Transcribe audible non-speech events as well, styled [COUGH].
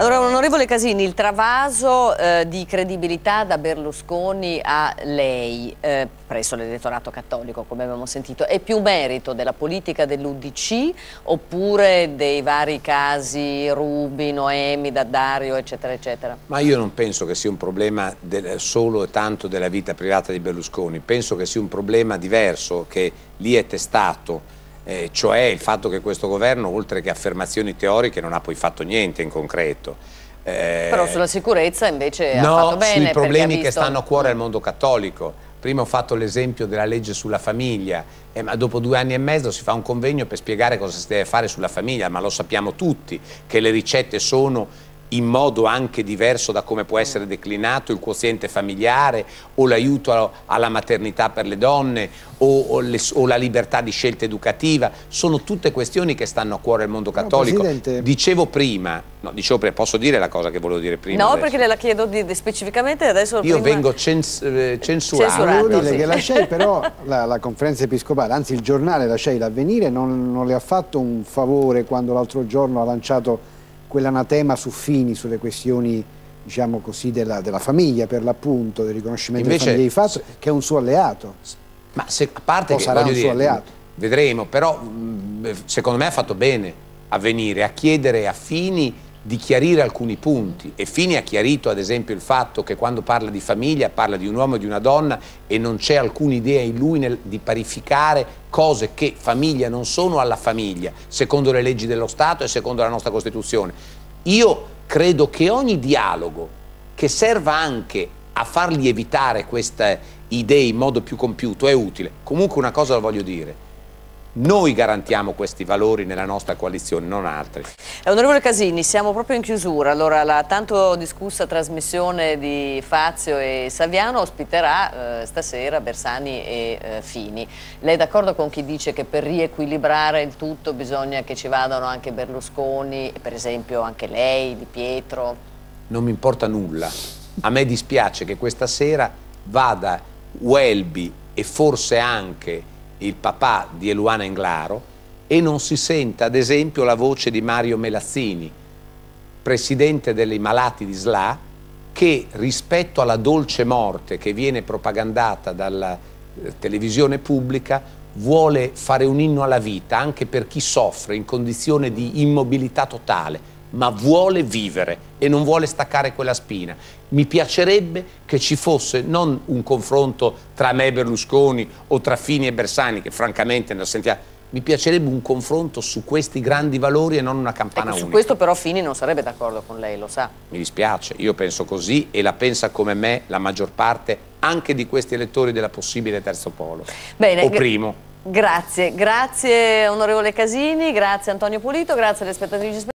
Allora, onorevole Casini, il travaso eh, di credibilità da Berlusconi a lei, eh, presso l'elettorato cattolico, come abbiamo sentito, è più merito della politica dell'Udc oppure dei vari casi Rubi, Noemi, Daddario, eccetera, eccetera? Ma io non penso che sia un problema del, solo e tanto della vita privata di Berlusconi, penso che sia un problema diverso che lì è testato eh, cioè il fatto che questo governo, oltre che affermazioni teoriche, non ha poi fatto niente in concreto. Eh, Però sulla sicurezza invece no, ha fatto bene. No, sui problemi visto... che stanno a cuore al mm. mondo cattolico. Prima ho fatto l'esempio della legge sulla famiglia, eh, ma dopo due anni e mezzo si fa un convegno per spiegare cosa si deve fare sulla famiglia, ma lo sappiamo tutti che le ricette sono in modo anche diverso da come può essere declinato il quoziente familiare o l'aiuto alla maternità per le donne o, o, le, o, la libertà di scelta educativa, sono tutte questioni che stanno a cuore al mondo cattolico. No, dicevo prima, no, dicevo, posso dire la cosa che volevo dire prima? No, adesso? perché la chiedo di, di specificamente adesso. Io prima... vengo cens, eh, eh censurato. censurato. sì. che la CEI [LAUGHS] però, la, la, conferenza episcopale, anzi il giornale, la CEI, l'avvenire, non, non le ha fatto un favore quando l'altro giorno ha lanciato quell'anatema su Fini sulle questioni diciamo così, della, della, famiglia per l'appunto, del riconoscimento Invece, della di fatto, che è un suo alleato. Ma se, a parte o che, sarà un dire, suo alleato. Vedremo, però mm, secondo me ha fatto bene a venire, a chiedere a Fini di chiarire alcuni punti e Fini ha chiarito ad esempio il fatto che quando parla di famiglia parla di un uomo e di una donna e non c'è alcuna idea in lui nel, di parificare cose che famiglia non sono alla famiglia secondo le leggi dello Stato e secondo la nostra Costituzione. Io credo che ogni dialogo che serva anche a far lievitare queste idee in modo più compiuto è utile. Comunque una cosa la voglio dire, noi garantiamo questi valori nella nostra coalizione, non altri. onorevole Casini, siamo proprio in chiusura. Allora, la tanto discussa trasmissione di Fazio e Saviano ospiterà eh, stasera Bersani e eh, Fini. Lei è d'accordo con chi dice che per riequilibrare il tutto bisogna che ci vadano anche Berlusconi, per esempio anche lei, Di Pietro? Non mi importa nulla. A me dispiace che questa sera vada Welby e forse anche il papà di Eluana Englaro, e non si senta ad esempio la voce di Mario Melazzini, presidente dei malati di SLA, che rispetto alla dolce morte che viene propagandata dalla eh, televisione pubblica vuole fare un inno alla vita anche per chi soffre in condizione di immobilità totale, ma vuole vivere e non vuole staccare quella spina. Mi piacerebbe che ci fosse non un confronto tra me e Berlusconi o tra Fini e Bersani, che francamente ne sentiamo. Mi piacerebbe un confronto su questi grandi valori e non una campana ecco, unica. Su questo però Fini non sarebbe d'accordo con lei, lo sa. Mi dispiace, io penso così e la pensa come me la maggior parte anche di questi elettori della possibile terzo polo. Bene, o primo. Grazie, grazie onorevole Casini, grazie Antonio Pulito, grazie alle spettatrici